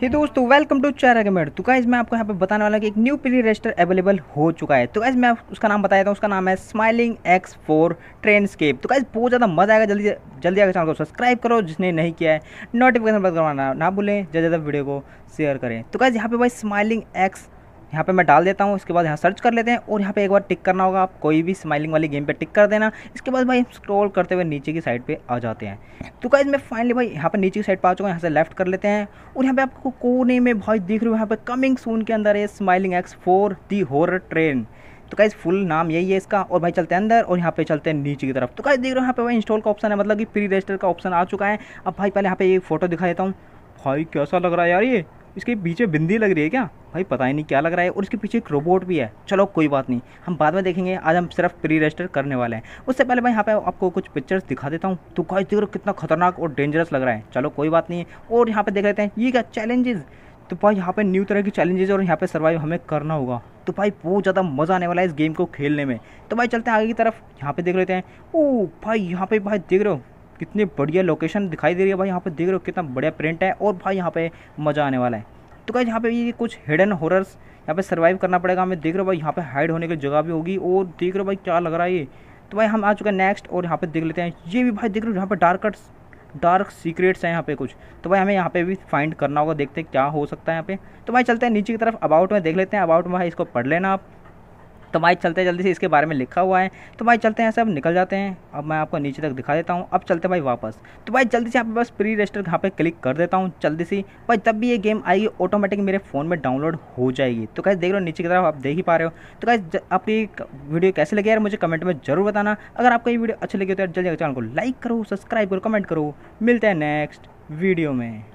हे दोस्तों welcome to चारा gamer तो गाइज मैं आपको यहाँ पे बताने वाला कि एक न्यू प्ले रजिस्टर अवेलेबल हो चुका है तो गाइज मैं उसका नाम बता देता हूँ उसका नाम है smiling X four trainscape scape तो गाइज बहुत ज़्यादा मजा आएगा जल्दी जल्दी आगे चैनल को सब्सक्राइब करो जिसने नहीं किया है नोटिफिकेशन बंद करवाना ना भूलें ज़्यादा ज़्यादा वीडियो को शेयर करें तो गाइज यहाँ पे भाई स्माइलिंग एक्स यहाँ पे मैं डाल देता हूँ उसके बाद यहाँ सर्च कर लेते हैं और यहाँ पे एक बार टिक करना होगा आप कोई भी स्माइलिंग वाली गेम पे टिक कर देना इसके बाद भाई स्क्रॉल करते हुए नीचे की साइड पे आ जाते हैं तो गाइज मैं फाइनली भाई यहाँ पे नीचे की साइड पर आ चुका हूँ यहाँ से लेफ्ट कर लेते हैं और यहाँ पे आपको कोने में भाई दिख रहे हो यहाँ पे कमिंग सून के अंदर है स्माइलिंग एक्स फोर दी होर ट्रेन तो गाइज़ फुल नाम यही है इसका और भाई चलते हैं अंदर और यहाँ पे चलते हैं नीचे की तरफ तो कैसे देख रहे हो यहाँ पे भाई इंस्टॉल का ऑप्शन है मतलब कि प्री रजिस्टर का ऑप्शन आ चुका है अब भाई पहले यहाँ पे ये फोटो दिखा देता हूँ भाई कैसा लग रहा है यार ये इसके पीछे बिंदी लग रही है क्या भाई पता ही नहीं क्या लग रहा है और इसके पीछे एक रोबोट भी है चलो कोई बात नहीं हम बाद में देखेंगे आज हम सिर्फ प्री रजिस्टर करने वाले हैं उससे पहले मैं यहाँ पे आपको कुछ पिक्चर्स दिखा देता हूँ तो गाइस देखो कितना खतरनाक और डेंजरस लग रहा है चलो कोई बात नहीं और यहाँ पे देख लेते हैं ये क्या चैलेंजेस तो भाई यहाँ पे न्यू तरह के चैलेंजेस और यहाँ पे सर्वाइव हमें करना होगा तो भाई बहुत ज़्यादा मज़ा आने वाला है इस गेम को खेलने में तो भाई चलते हैं आगे की तरफ यहाँ पे देख लेते हैं ओ भाई यहाँ पे भाई देख रहे हो कितनी बढ़िया लोकेशन दिखाई दे रही है भाई यहाँ पे देख रहे हो कितना बढ़िया प्रिंट है और भाई यहाँ पे मज़ा आने वाला है तो क्या यहाँ पे ये कुछ हिडन हॉरर्स यहाँ पे सर्वाइव करना पड़ेगा हमें देख रहे हो भाई यहाँ पे हाइड होने की जगह भी होगी और देख रहे हो भाई क्या लग रहा है ये तो भाई हम आ चुके हैं नेक्स्ट और यहाँ पे देख लेते हैं ये भी भाई देख रहे हो यहाँ पे डार्क डार्क सीक्रेट्स हैं यहाँ पे कुछ तो भाई हमें यहाँ पे भी फाइंड करना होगा देखते हैं क्या हो सकता है यहाँ पे तो भाई चलते हैं नीचे की तरफ अबाउट में देख लेते हैं अबाउट में भाई इसको पढ़ लेना आप तो भाई चलते हैं जल्दी से इसके बारे में लिखा हुआ है तो भाई चलते हैं सब निकल जाते हैं अब मैं आपको नीचे तक दिखा देता हूँ अब चलते भाई वापस तो भाई जल्दी से यहाँ बस प्री रजिस्टर यहाँ पर क्लिक कर देता हूँ जल्दी से भाई तब भी ये गेम आएगी ऑटोमेटिक मेरे फ़ोन में डाउनलोड हो जाएगी तो कैसे देख लो नीचे की तरफ आप देख ही पा रहे हो तो कैसे आपकी वीडियो कैसे लगी यार मुझे कमेंट में जरूर बताना अगर आपको ये वीडियो अच्छी लगी तो यार जल्दी चैनल को लाइक करो सब्सक्राइब करो कमेंट करो मिलते हैं नेक्स्ट वीडियो में